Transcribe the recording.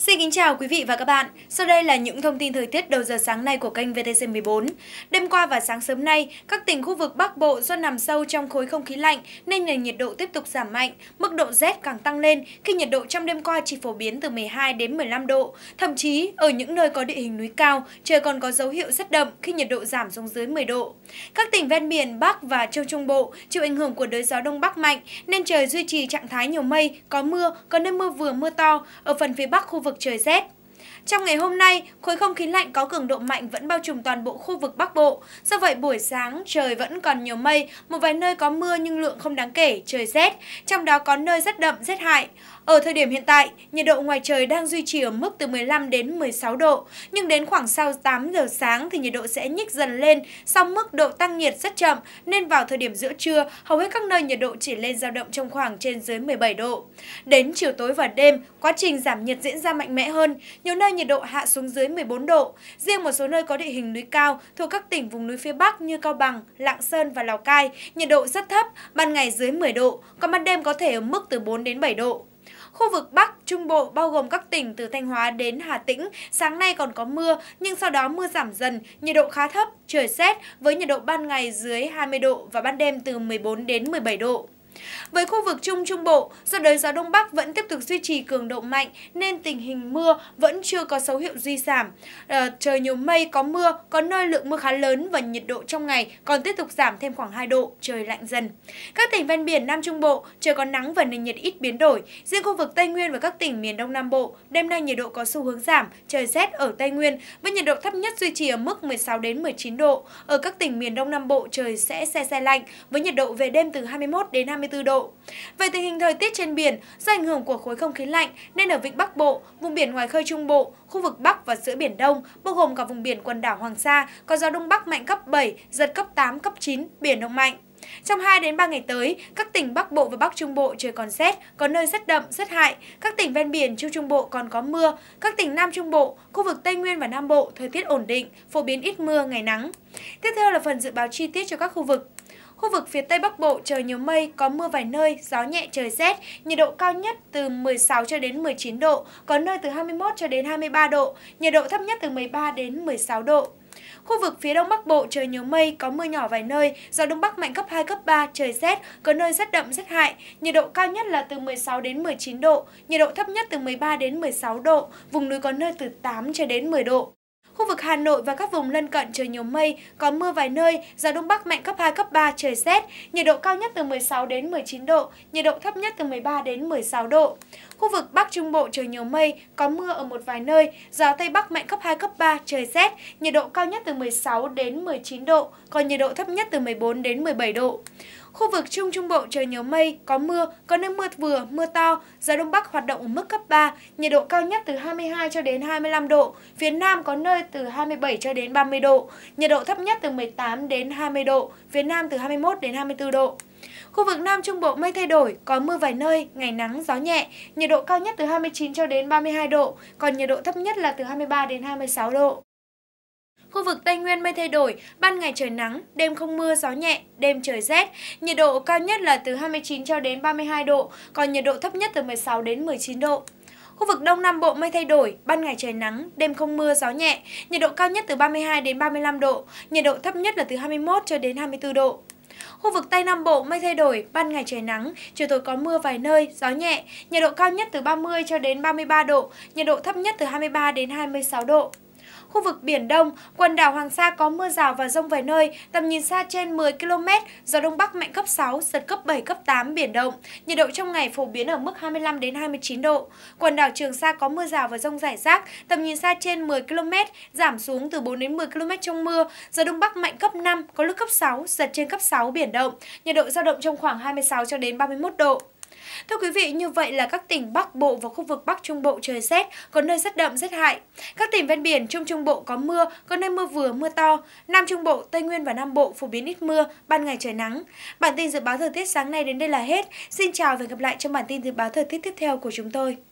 Xin kính chào quý vị và các bạn. Sau đây là những thông tin thời tiết đầu giờ sáng nay của kênh VTC14. Đêm qua và sáng sớm nay, các tỉnh khu vực Bắc Bộ do nằm sâu trong khối không khí lạnh nên nền nhiệt độ tiếp tục giảm mạnh, mức độ rét càng tăng lên khi nhiệt độ trong đêm qua chỉ phổ biến từ 12 đến 15 độ. Thậm chí, ở những nơi có địa hình núi cao, trời còn có dấu hiệu rất đậm khi nhiệt độ giảm xuống dưới 10 độ. Các tỉnh ven biển Bắc và Châu Trung Bộ chịu ảnh hưởng của đới gió Đông Bắc mạnh nên trời duy trì trạng thái nhiều mây, có mưa, có nơi mưa vừa mưa to. Ở phần phía Bắc khu vực vực trời rét. Trong ngày hôm nay, khối không khí lạnh có cường độ mạnh vẫn bao trùm toàn bộ khu vực Bắc Bộ. Do vậy, buổi sáng trời vẫn còn nhiều mây, một vài nơi có mưa nhưng lượng không đáng kể, trời rét, trong đó có nơi rất đậm, rét hại. Ở thời điểm hiện tại, nhiệt độ ngoài trời đang duy trì ở mức từ 15 đến 16 độ, nhưng đến khoảng sau 8 giờ sáng thì nhiệt độ sẽ nhích dần lên, song mức độ tăng nhiệt rất chậm nên vào thời điểm giữa trưa, hầu hết các nơi nhiệt độ chỉ lên dao động trong khoảng trên dưới 17 độ. Đến chiều tối và đêm, quá trình giảm nhiệt diễn ra mạnh mẽ hơn, nhiều nơi nhiệt độ hạ xuống dưới 14 độ. Riêng một số nơi có địa hình núi cao thuộc các tỉnh vùng núi phía Bắc như Cao Bằng, Lạng Sơn và Lào Cai, nhiệt độ rất thấp, ban ngày dưới 10 độ, còn ban đêm có thể ở mức từ 4 đến 7 độ. Khu vực Bắc, Trung Bộ bao gồm các tỉnh từ Thanh Hóa đến Hà Tĩnh, sáng nay còn có mưa, nhưng sau đó mưa giảm dần, nhiệt độ khá thấp, trời rét với nhiệt độ ban ngày dưới 20 độ và ban đêm từ 14 đến 17 độ. Với khu vực Trung Trung Bộ, do đới gió Đông Bắc vẫn tiếp tục duy trì cường độ mạnh nên tình hình mưa vẫn chưa có dấu hiệu duy giảm. À, trời nhiều mây, có mưa, có nơi lượng mưa khá lớn và nhiệt độ trong ngày còn tiếp tục giảm thêm khoảng 2 độ, trời lạnh dần. Các tỉnh ven biển Nam Trung Bộ, trời có nắng và nền nhiệt ít biến đổi. Riêng khu vực Tây Nguyên và các tỉnh miền Đông Nam Bộ, đêm nay nhiệt độ có xu hướng giảm, trời rét ở Tây Nguyên với nhiệt độ thấp nhất duy trì ở mức 16 đến 19 độ. Ở các tỉnh miền Đông Nam Bộ trời sẽ se se lạnh với nhiệt độ về đêm từ 21 đến 20 24 độ. Về tình hình thời tiết trên biển, do ảnh hưởng của khối không khí lạnh nên ở vịnh Bắc Bộ, vùng biển ngoài khơi Trung Bộ, khu vực Bắc và giữa Biển Đông, bao gồm cả vùng biển quần đảo Hoàng Sa, có gió Đông Bắc mạnh cấp 7, giật cấp 8, cấp 9, biển động mạnh. Trong 2 đến 3 ngày tới, các tỉnh Bắc Bộ và Bắc Trung Bộ trời còn rét, có nơi rét đậm, rét hại. Các tỉnh ven biển Trung Trung Bộ còn có mưa. Các tỉnh Nam Trung Bộ, khu vực Tây Nguyên và Nam Bộ thời tiết ổn định, phổ biến ít mưa, ngày nắng. Tiếp theo là phần dự báo chi tiết cho các khu vực. Khu vực phía Tây Bắc Bộ trời nhiều mây, có mưa vài nơi, gió nhẹ trời rét, nhiệt độ cao nhất từ 16 cho đến 19 độ, có nơi từ 21 cho đến 23 độ, nhiệt độ thấp nhất từ 13 đến 16 độ. Khu vực phía Đông Bắc Bộ trời nhiều mây, có mưa nhỏ vài nơi, gió Đông Bắc mạnh cấp 2, cấp 3, trời rét, có nơi rất đậm, rất hại. Nhiệt độ cao nhất là từ 16 đến 19 độ, nhiệt độ thấp nhất từ 13 đến 16 độ, vùng núi có nơi từ 8 cho đến 10 độ. Khu vực Hà Nội và các vùng lân cận trời nhiều mây, có mưa vài nơi, gió đông bắc mạnh cấp 2 cấp 3 trời rét, nhiệt độ cao nhất từ 16 đến 19 độ, nhiệt độ thấp nhất từ 13 đến 16 độ. Khu vực Bắc Trung Bộ trời nhiều mây, có mưa ở một vài nơi, gió tây bắc mạnh cấp 2 cấp 3 trời rét, nhiệt độ cao nhất từ 16 đến 19 độ, còn nhiệt độ thấp nhất từ 14 đến 17 độ. Khu vực Trung Trung Bộ trời nhiều mây, có mưa, có nơi mưa vừa, mưa to, gió Đông Bắc hoạt động ở mức cấp 3, nhiệt độ cao nhất từ 22 cho đến 25 độ, phía Nam có nơi từ 27 cho đến 30 độ, nhiệt độ thấp nhất từ 18 đến 20 độ, phía Nam từ 21 đến 24 độ. Khu vực Nam Trung Bộ mây thay đổi, có mưa vài nơi, ngày nắng, gió nhẹ, nhiệt độ cao nhất từ 29 cho đến 32 độ, còn nhiệt độ thấp nhất là từ 23 đến 26 độ. Khu vực Tây Nguyên mây thay đổi, ban ngày trời nắng, đêm không mưa, gió nhẹ, đêm trời rét. Nhiệt độ cao nhất là từ 29 cho đến 32 độ, còn nhiệt độ thấp nhất từ 16 đến 19 độ. Khu vực Đông Nam Bộ mây thay đổi, ban ngày trời nắng, đêm không mưa, gió nhẹ, nhiệt độ cao nhất từ 32 đến 35 độ, nhiệt độ thấp nhất là từ 21 cho đến 24 độ. Khu vực Tây Nam Bộ mây thay đổi, ban ngày trời nắng, chiều tối có mưa vài nơi, gió nhẹ, nhiệt độ cao nhất từ 30 cho đến 33 độ, nhiệt độ thấp nhất từ 23 đến 26 độ. Khu vực Biển Đông, quần đảo Hoàng Sa có mưa rào và rông vài nơi, tầm nhìn xa trên 10 km, gió Đông Bắc mạnh cấp 6, giật cấp 7, cấp 8, biển động. Nhiệt độ trong ngày phổ biến ở mức 25 đến 29 độ. Quần đảo Trường Sa có mưa rào và rông rải rác, tầm nhìn xa trên 10 km, giảm xuống từ 4 đến 10 km trong mưa, gió Đông Bắc mạnh cấp 5, có lúc cấp 6, giật trên cấp 6, biển động. Nhiệt độ dao động trong khoảng 26 cho đến 31 độ. Thưa quý vị, như vậy là các tỉnh Bắc Bộ và khu vực Bắc Trung Bộ trời rét, có nơi rất đậm, rét hại. Các tỉnh ven biển Trung Trung Bộ có mưa, có nơi mưa vừa, mưa to. Nam Trung Bộ, Tây Nguyên và Nam Bộ phổ biến ít mưa, ban ngày trời nắng. Bản tin dự báo thời tiết sáng nay đến đây là hết. Xin chào và hẹn gặp lại trong bản tin dự báo thời tiết tiếp theo của chúng tôi.